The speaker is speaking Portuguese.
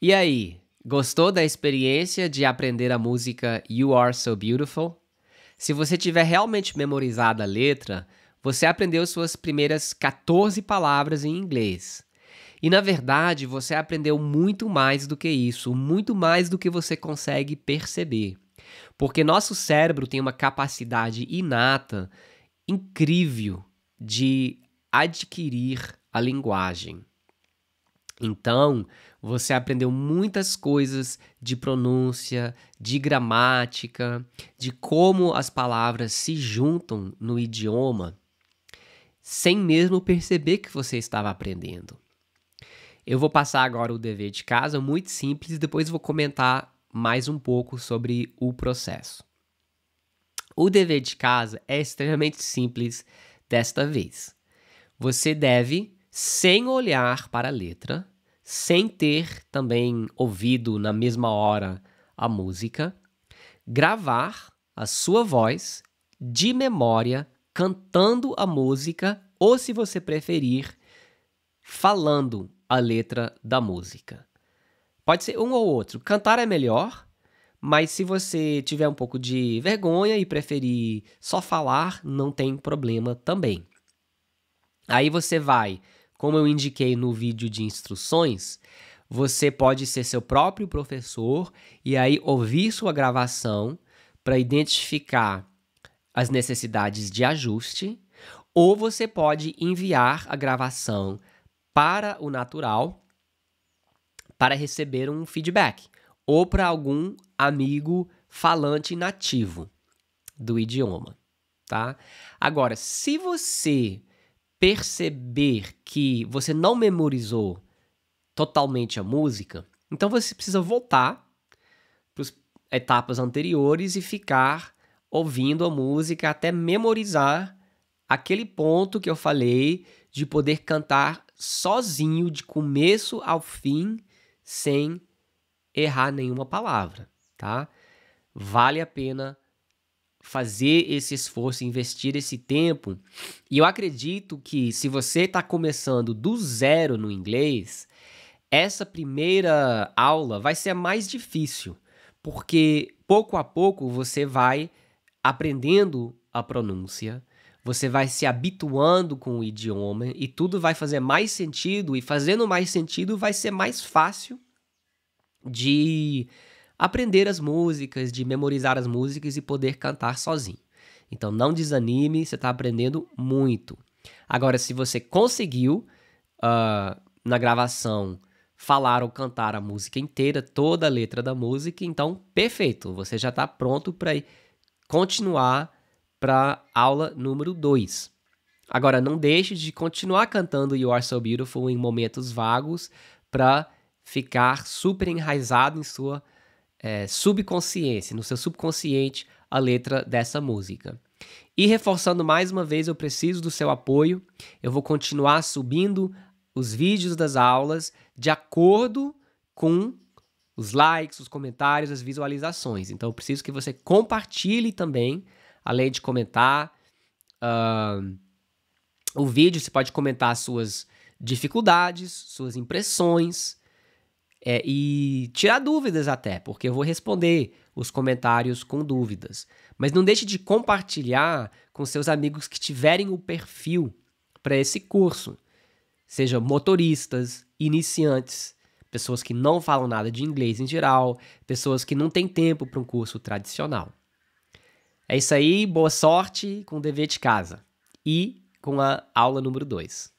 E aí, gostou da experiência de aprender a música You Are So Beautiful? Se você tiver realmente memorizado a letra, você aprendeu suas primeiras 14 palavras em inglês. E na verdade, você aprendeu muito mais do que isso, muito mais do que você consegue perceber. Porque nosso cérebro tem uma capacidade inata, incrível, de adquirir a linguagem. Então, você aprendeu muitas coisas de pronúncia, de gramática, de como as palavras se juntam no idioma, sem mesmo perceber que você estava aprendendo. Eu vou passar agora o dever de casa, muito simples, e depois vou comentar mais um pouco sobre o processo. O dever de casa é extremamente simples desta vez. Você deve sem olhar para a letra, sem ter também ouvido na mesma hora a música, gravar a sua voz de memória, cantando a música, ou se você preferir, falando a letra da música. Pode ser um ou outro. Cantar é melhor, mas se você tiver um pouco de vergonha e preferir só falar, não tem problema também. Aí você vai como eu indiquei no vídeo de instruções, você pode ser seu próprio professor e aí ouvir sua gravação para identificar as necessidades de ajuste, ou você pode enviar a gravação para o natural para receber um feedback, ou para algum amigo falante nativo do idioma, tá? Agora, se você perceber que você não memorizou totalmente a música, então você precisa voltar para as etapas anteriores e ficar ouvindo a música até memorizar aquele ponto que eu falei de poder cantar sozinho, de começo ao fim, sem errar nenhuma palavra, tá? Vale a pena fazer esse esforço, investir esse tempo. E eu acredito que se você está começando do zero no inglês, essa primeira aula vai ser a mais difícil, porque pouco a pouco você vai aprendendo a pronúncia, você vai se habituando com o idioma e tudo vai fazer mais sentido, e fazendo mais sentido vai ser mais fácil de aprender as músicas, de memorizar as músicas e poder cantar sozinho. Então não desanime, você está aprendendo muito. Agora, se você conseguiu uh, na gravação falar ou cantar a música inteira, toda a letra da música, então perfeito, você já está pronto para continuar para aula número 2. Agora, não deixe de continuar cantando You Are So Beautiful em momentos vagos para ficar super enraizado em sua é, subconsciência, no seu subconsciente, a letra dessa música. E reforçando mais uma vez, eu preciso do seu apoio. Eu vou continuar subindo os vídeos das aulas de acordo com os likes, os comentários, as visualizações. Então, eu preciso que você compartilhe também, além de comentar uh, o vídeo, você pode comentar suas dificuldades, suas impressões, é, e tirar dúvidas até, porque eu vou responder os comentários com dúvidas. Mas não deixe de compartilhar com seus amigos que tiverem o perfil para esse curso, seja motoristas, iniciantes, pessoas que não falam nada de inglês em geral, pessoas que não têm tempo para um curso tradicional. É isso aí, boa sorte com o dever de casa e com a aula número 2.